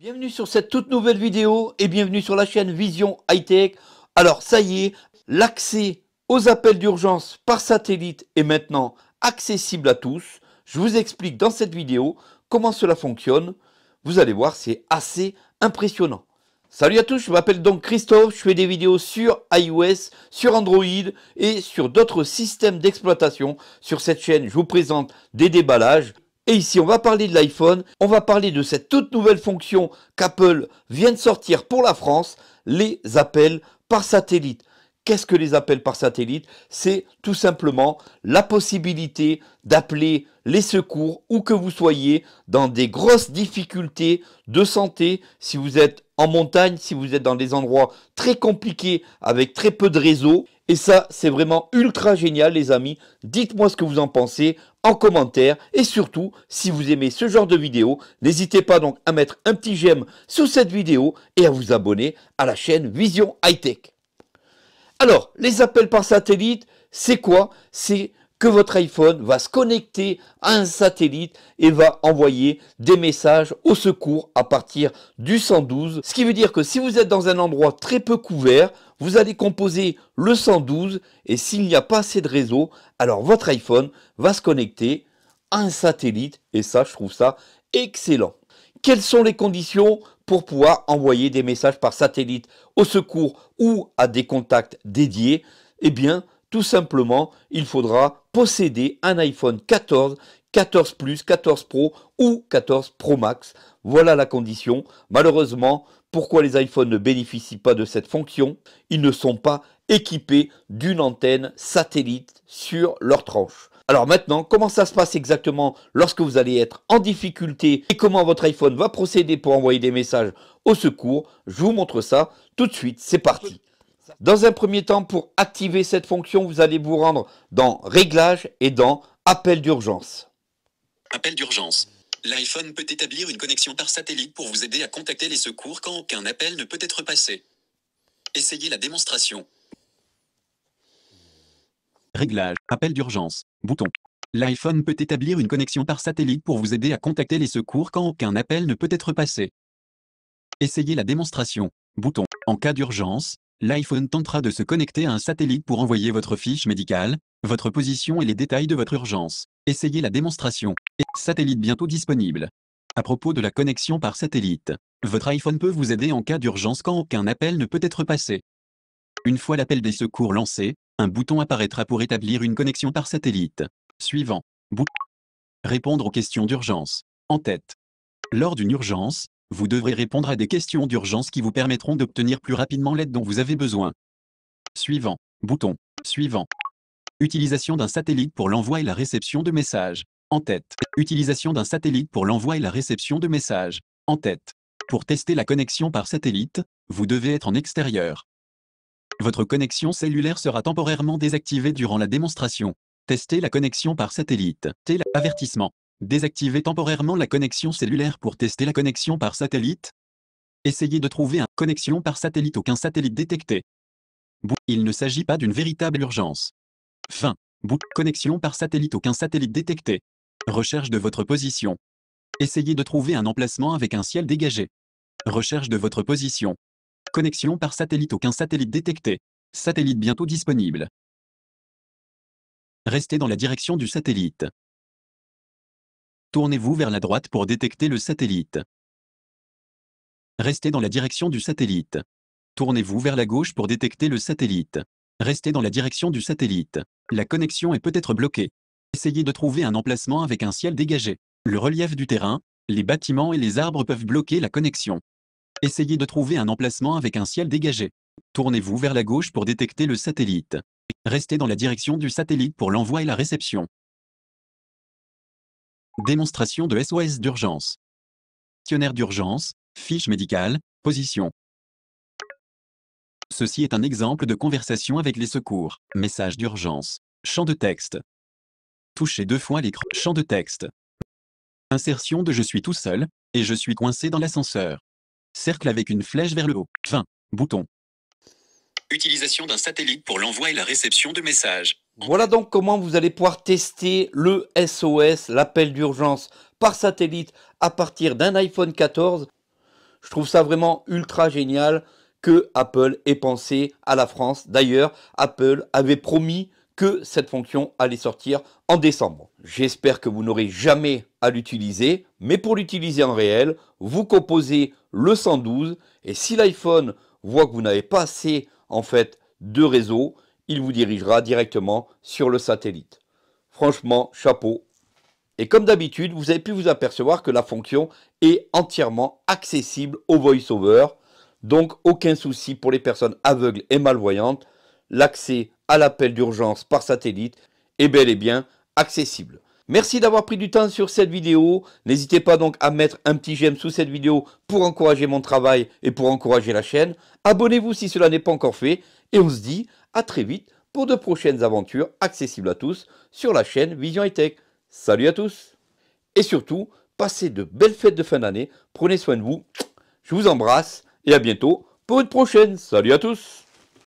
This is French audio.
Bienvenue sur cette toute nouvelle vidéo et bienvenue sur la chaîne Vision Hightech. Alors ça y est, l'accès aux appels d'urgence par satellite est maintenant accessible à tous. Je vous explique dans cette vidéo comment cela fonctionne. Vous allez voir, c'est assez impressionnant. Salut à tous, je m'appelle donc Christophe, je fais des vidéos sur iOS, sur Android et sur d'autres systèmes d'exploitation. Sur cette chaîne, je vous présente des déballages, et ici, on va parler de l'iPhone, on va parler de cette toute nouvelle fonction qu'Apple vient de sortir pour la France, les appels par satellite. Qu'est-ce que les appels par satellite C'est tout simplement la possibilité d'appeler les secours où que vous soyez dans des grosses difficultés de santé. Si vous êtes en montagne, si vous êtes dans des endroits très compliqués avec très peu de réseau. Et ça, c'est vraiment ultra génial, les amis. Dites-moi ce que vous en pensez en commentaire. Et surtout, si vous aimez ce genre de vidéo, n'hésitez pas donc à mettre un petit j'aime sous cette vidéo et à vous abonner à la chaîne Vision High Tech. Alors, les appels par satellite, c'est quoi C'est que votre iPhone va se connecter à un satellite et va envoyer des messages au secours à partir du 112. Ce qui veut dire que si vous êtes dans un endroit très peu couvert, vous allez composer le 112 et s'il n'y a pas assez de réseau, alors votre iPhone va se connecter à un satellite et ça, je trouve ça excellent. Quelles sont les conditions pour pouvoir envoyer des messages par satellite au secours ou à des contacts dédiés, eh bien, tout simplement, il faudra posséder un iPhone 14, 14 Plus, 14 Pro ou 14 Pro Max. Voilà la condition. Malheureusement, pourquoi les iPhones ne bénéficient pas de cette fonction Ils ne sont pas équipés d'une antenne satellite sur leur tranche. Alors maintenant, comment ça se passe exactement lorsque vous allez être en difficulté et comment votre iPhone va procéder pour envoyer des messages au secours Je vous montre ça tout de suite, c'est parti. Dans un premier temps, pour activer cette fonction, vous allez vous rendre dans Réglages et dans Appel d'urgence. Appel d'urgence l'iPhone peut établir une connexion par satellite pour vous aider à contacter les secours quand aucun appel ne peut être passé. Essayez la démonstration. Réglage. Appel d'urgence. Bouton. L'iPhone peut établir une connexion par satellite pour vous aider à contacter les secours quand aucun appel ne peut être passé. Essayez la démonstration. Bouton. En cas d'urgence, l'iPhone tentera de se connecter à un satellite pour envoyer votre fiche médicale, votre position et les détails de votre urgence. Essayez la démonstration. Et satellite bientôt disponible. À propos de la connexion par satellite, votre iPhone peut vous aider en cas d'urgence quand aucun appel ne peut être passé. Une fois l'appel des secours lancé, un bouton apparaîtra pour établir une connexion par satellite. Suivant. Bouton. répondre aux questions d'urgence. En tête. Lors d'une urgence, vous devrez répondre à des questions d'urgence qui vous permettront d'obtenir plus rapidement l'aide dont vous avez besoin. Suivant. Bouton. Suivant. Utilisation d'un satellite pour l'envoi et la réception de messages. En tête. Utilisation d'un satellite pour l'envoi et la réception de messages. En tête. Pour tester la connexion par satellite, vous devez être en extérieur. Votre connexion cellulaire sera temporairement désactivée durant la démonstration. Tester la connexion par satellite. Avertissement. Désactivez temporairement la connexion cellulaire pour tester la connexion par satellite. Essayez de trouver un connexion par satellite aucun satellite détecté. Il ne s'agit pas d'une véritable urgence. Fin. Bout. Connexion par satellite. Aucun satellite détecté. Recherche de votre position. Essayez de trouver un emplacement avec un ciel dégagé. Recherche de votre position. Connexion par satellite. Aucun satellite détecté. Satellite bientôt disponible. Restez dans la direction du satellite. Tournez-vous vers la droite pour détecter le satellite. Restez dans la direction du satellite. Tournez-vous vers la gauche pour détecter le satellite. Restez dans la direction du satellite. La connexion est peut-être bloquée. Essayez de trouver un emplacement avec un ciel dégagé. Le relief du terrain, les bâtiments et les arbres peuvent bloquer la connexion. Essayez de trouver un emplacement avec un ciel dégagé. Tournez-vous vers la gauche pour détecter le satellite. Restez dans la direction du satellite pour l'envoi et la réception. Démonstration de SOS d'urgence. Questionnaire d'urgence, fiche médicale, position. Ceci est un exemple de conversation avec les secours. Message d'urgence. Champ de texte. Touchez deux fois l'écran. Champ de texte. Insertion de Je suis tout seul, et je suis coincé dans l'ascenseur. Cercle avec une flèche vers le haut. 20. Bouton. Utilisation d'un satellite pour l'envoi et la réception de messages. Voilà donc comment vous allez pouvoir tester le SOS, l'appel d'urgence par satellite à partir d'un iPhone 14. Je trouve ça vraiment ultra génial que Apple ait pensé à la France. D'ailleurs, Apple avait promis que cette fonction allait sortir en décembre. J'espère que vous n'aurez jamais à l'utiliser, mais pour l'utiliser en réel, vous composez le 112 et si l'iPhone voit que vous n'avez pas assez en fait de réseau, il vous dirigera directement sur le satellite. Franchement, chapeau. Et comme d'habitude, vous avez pu vous apercevoir que la fonction est entièrement accessible au VoiceOver. Donc aucun souci pour les personnes aveugles et malvoyantes, l'accès à l'appel d'urgence par satellite est bel et bien accessible. Merci d'avoir pris du temps sur cette vidéo. N'hésitez pas donc à mettre un petit j'aime sous cette vidéo pour encourager mon travail et pour encourager la chaîne. Abonnez-vous si cela n'est pas encore fait et on se dit à très vite pour de prochaines aventures accessibles à tous sur la chaîne Vision et Tech. Salut à tous et surtout, passez de belles fêtes de fin d'année, prenez soin de vous, je vous embrasse et à bientôt pour une prochaine. Salut à tous